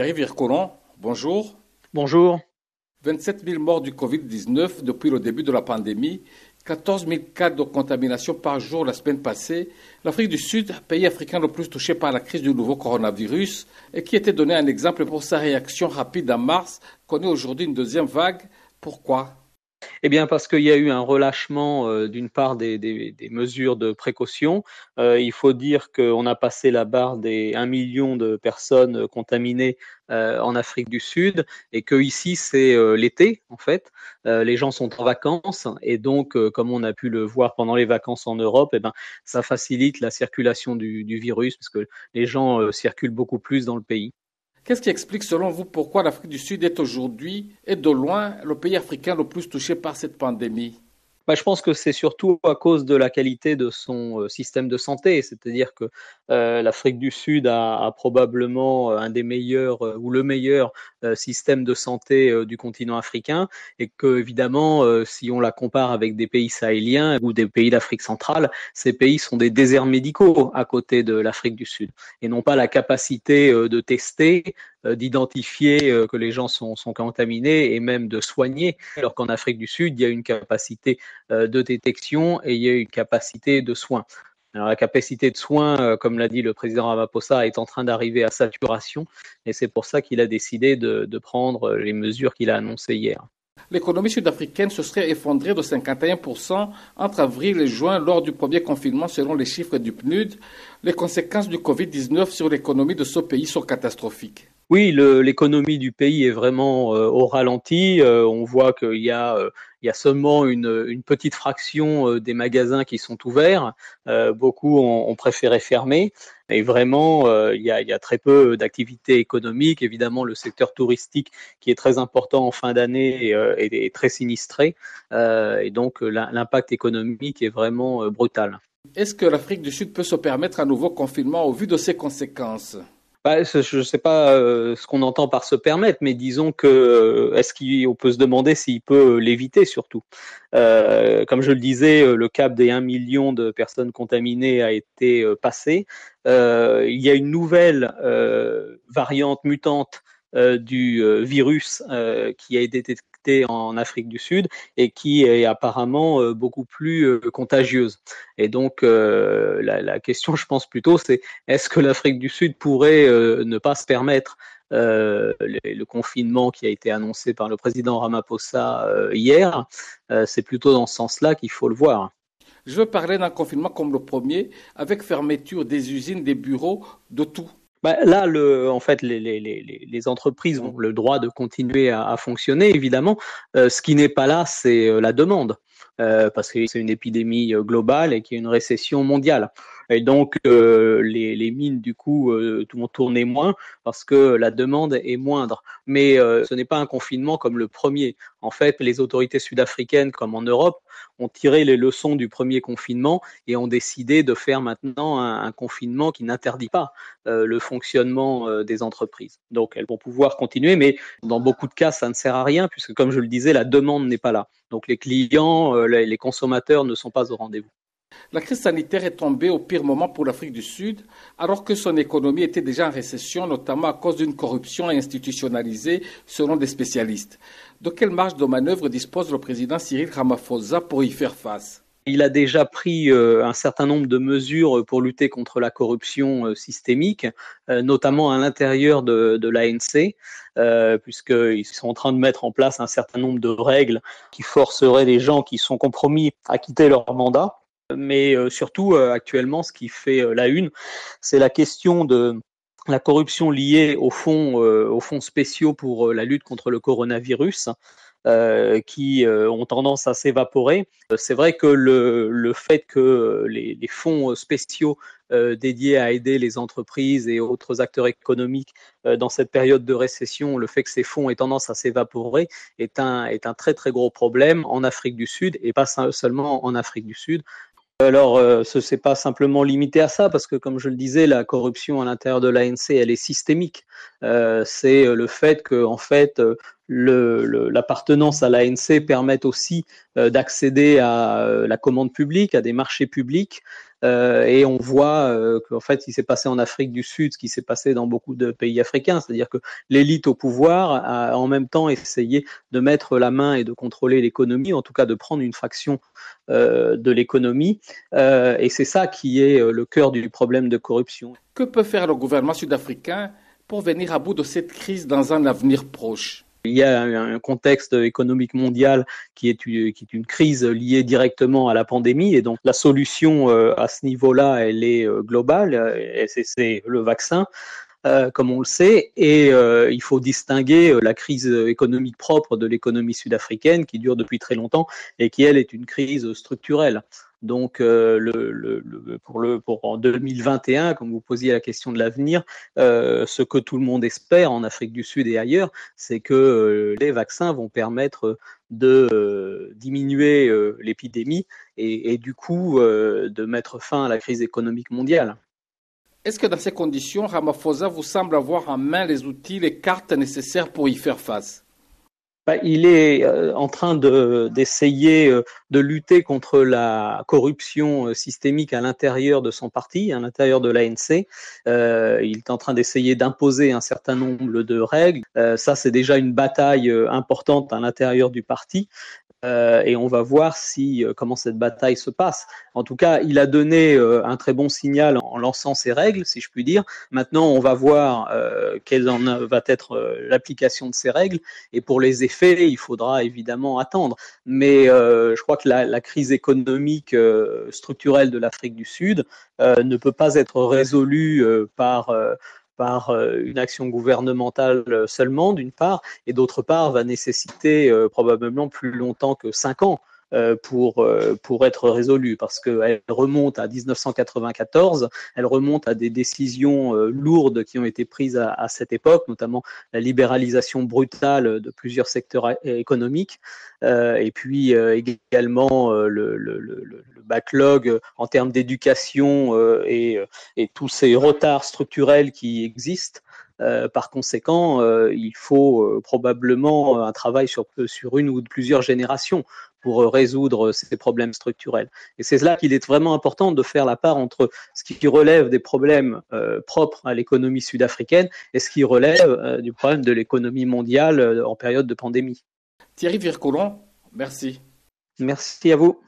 Thierry bonjour. Bonjour. 27 000 morts du Covid-19 depuis le début de la pandémie, 14 000 cas de contamination par jour la semaine passée. L'Afrique du Sud, pays africain le plus touché par la crise du nouveau coronavirus, et qui était donné un exemple pour sa réaction rapide en mars, connaît aujourd'hui une deuxième vague. Pourquoi eh bien, parce qu'il y a eu un relâchement euh, d'une part des, mesures de précaution. Euh, il faut dire qu'on a passé la barre des 1 million de personnes euh, contaminées en Afrique du Sud et qu'ici, c'est l'été en fait. les gens sont en vacances et donc, comme on a pu le voir pendant les vacances en Europe, eh ben, ça facilite la circulation du virus parce que les gens circulent beaucoup plus dans le pays. Qu'est-ce qui explique selon vous pourquoi l'Afrique du Sud est aujourd'hui et de loin le pays africain le plus touché par cette pandémie bah, je pense que c'est surtout à cause de la qualité de son euh, système de santé, c'est-à-dire que euh, l'Afrique du Sud a, probablement euh, un des meilleurs ou le meilleur système de santé du continent africain et que évidemment, si on la compare avec des pays sahéliens ou des pays d'Afrique centrale, ces pays sont des déserts médicaux à côté de l'Afrique du Sud et n'ont pas la capacité de tester, euh, d'identifier euh, que les gens sont, contaminés et même de soigner, alors qu'en Afrique du Sud, il y a une capacité euh, de détection et il y a une capacité de soins. Alors la capacité de soins, comme l'a dit le président Ramaphosa, est en train d'arriver à saturation et c'est pour ça qu'il a décidé de, de prendre les mesures qu'il a annoncées hier. L'économie sud-africaine se serait effondrée de 51% entre avril et juin lors du premier confinement selon les chiffres du PNUD. Les conséquences du Covid-19 sur l'économie de ce pays sont catastrophiques oui, l'économie du pays est vraiment euh, au ralenti. Euh, on voit qu'il y a euh, seulement une, petite fraction des magasins qui sont ouverts. beaucoup ont, préféré fermer. Et vraiment, il y, a, très peu d'activités économiques. Évidemment, le secteur touristique, qui est très important en fin d'année, est, très sinistré. et donc, l'impact économique est vraiment brutal. Est-ce que l'Afrique du Sud peut se permettre un nouveau confinement au vu de ses conséquences bah, je ne sais pas euh, ce qu'on entend par se permettre, mais disons que euh, est-ce qu'on peut se demander s'il peut euh, l'éviter surtout. comme je le disais, le cap des 1 million de personnes contaminées a été passé. il y a une nouvelle variante mutante euh, du euh, virus euh, qui a été détecté en Afrique du Sud et qui est apparemment beaucoup plus contagieuse. Et donc la, question, je pense plutôt, c'est est-ce que l'Afrique du Sud pourrait ne pas se permettre le, confinement qui a été annoncé par le président Ramaphosa hier. c'est plutôt dans ce sens-là qu'il faut le voir. Je veux parler d'un confinement comme le premier, avec fermeture des usines, des bureaux, de tout. Bah, là, le, en fait, les, entreprises ont le droit de continuer à, fonctionner, évidemment. Euh, ce qui n'est pas là, c'est euh, la demande, euh, parce que c'est une épidémie globale et qu'il y a une récession mondiale et donc euh, les, mines du coup vont euh, tourner moins parce que la demande est moindre. Mais euh, ce n'est pas un confinement comme le premier. En fait, les autorités sud-africaines comme en Europe ont tiré les leçons du premier confinement et ont décidé de faire maintenant un confinement qui n'interdit pas le fonctionnement des entreprises. Donc elles vont pouvoir continuer, mais dans beaucoup de cas, ça ne sert à rien puisque comme je le disais, la demande n'est pas là. Donc les clients, les consommateurs ne sont pas au rendez-vous. La crise sanitaire est tombée au pire moment pour l'Afrique du Sud, alors que son économie était déjà en récession, notamment à cause d'une corruption institutionnalisée, selon des spécialistes. De quelle marge de manœuvre dispose le président Cyril Ramaphosa pour y faire face il a déjà pris euh, un certain nombre de mesures pour lutter contre la corruption euh, systémique, euh, notamment à l'intérieur de, de l'ANC, puisqu'ils sont en train de mettre en place un certain nombre de règles qui forceraient les gens qui sont compromis à quitter leur mandat mais euh, surtout euh, actuellement, ce qui fait euh, la une, c'est la question de la corruption liée aux fonds, aux fonds spéciaux pour la lutte contre le coronavirus. qui ont tendance à s'évaporer. C'est vrai que le, fait que les, fonds spéciaux dédiés à aider les entreprises et autres acteurs économiques dans cette période de récession, le fait que ces fonds aient tendance à s'évaporer est un, est un très très gros problème en Afrique du Sud et pas seulement en Afrique du Sud. Alors, euh, ce n'est pas simplement limité à ça, parce que comme je le disais, la corruption à l'intérieur de l'ANC, elle est systémique. Euh, c'est le fait que, en fait, euh, l'appartenance à l'ANC permet aussi euh, d'accéder à euh, la commande publique, à des marchés publics. Euh, et on voit euh, qu'en fait, il s'est passé en Afrique du Sud, ce qui s'est passé dans beaucoup de pays africains, c'est-à-dire que l'élite au pouvoir a en même temps essayé de mettre la main et de contrôler l'économie, en tout cas de prendre une fraction de l'économie. et c'est ça qui est le cœur du problème de corruption. Que peut faire le gouvernement sud-africain pour venir à bout de cette crise dans un avenir proche il y a un contexte économique mondial qui est une, crise liée directement à la pandémie et donc la solution euh, à ce niveau-là, elle est euh, globale euh, et c'est le vaccin. comme on le sait, et il faut distinguer la crise économique propre de l'économie sud-africaine qui dure depuis très longtemps et qui, elle, est une crise structurelle. Donc, euh, le, le, pour, le, en 2021, comme vous posiez la question de l'avenir, euh, ce que tout le monde espère en Afrique du Sud et ailleurs, c'est que euh, les vaccins vont permettre de diminuer l'épidémie et, du coup de mettre fin à la crise économique mondiale. Est-ce que dans ces conditions, Ramaphosa vous semble avoir en main les outils, les cartes nécessaires pour y faire face bah, il est euh, en train d'essayer euh, de, lutter contre la corruption euh, systémique à l'intérieur de son parti, à l'intérieur de l'ANC. il est en train d'essayer d'imposer un certain nombre de règles. ça, c'est déjà une bataille importante à l'intérieur du parti. Euh, et on va voir si euh, comment cette bataille se passe. En tout cas, il a donné euh, un très bon signal en, lançant ses règles, si je puis dire. Maintenant, on va voir quelle en va être l'application de ces règles, et pour les effets, il faudra évidemment attendre. Mais je crois que la, la crise économique structurelle de l'Afrique du Sud ne peut pas être résolue par par euh, une action gouvernementale euh, seulement, d'une part, et d'autre part, va nécessiter euh, probablement plus longtemps que cinq ans euh, pour, euh, pour être résolue, parce qu'elle remonte à 1994, elle remonte à des décisions euh, lourdes qui ont été prises à, cette époque, notamment la libéralisation brutale de plusieurs secteurs économiques, et puis également le, le, le, le backlog en termes d'éducation et, et tous ces retards structurels qui existent. Euh, par conséquent, euh, il faut euh, probablement un travail sur, sur une ou plusieurs générations pour résoudre ces problèmes structurels. Et c'est là qu'il est vraiment important de faire la part entre ce qui relève des problèmes propres à l'économie sud-africaine et ce qui relève du problème de l'économie mondiale en période de pandémie. Thierry Vircoulon, merci. Merci à vous.